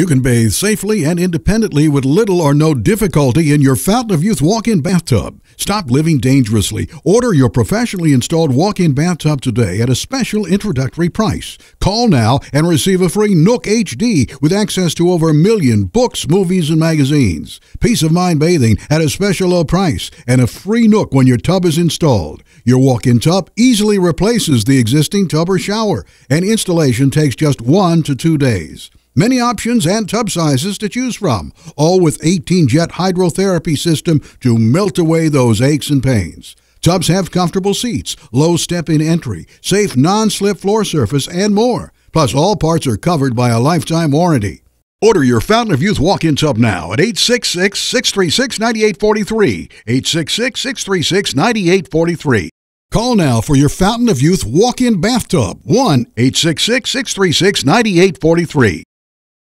You can bathe safely and independently with little or no difficulty in your Fountain of Youth walk in bathtub. Stop living dangerously. Order your professionally installed walk in bathtub today at a special introductory price. Call now and receive a free Nook HD with access to over a million books, movies, and magazines. Peace of mind bathing at a special low price and a free Nook when your tub is installed. Your walk in tub easily replaces the existing tub or shower, and installation takes just one to two days. Many options and tub sizes to choose from, all with 18 jet hydrotherapy system to melt away those aches and pains. Tubs have comfortable seats, low step in entry, safe non slip floor surface, and more. Plus, all parts are covered by a lifetime warranty. Order your Fountain of Youth walk in tub now at 866 636 9843. 866 636 9843. Call now for your Fountain of Youth walk in bathtub 1 866 636 9843.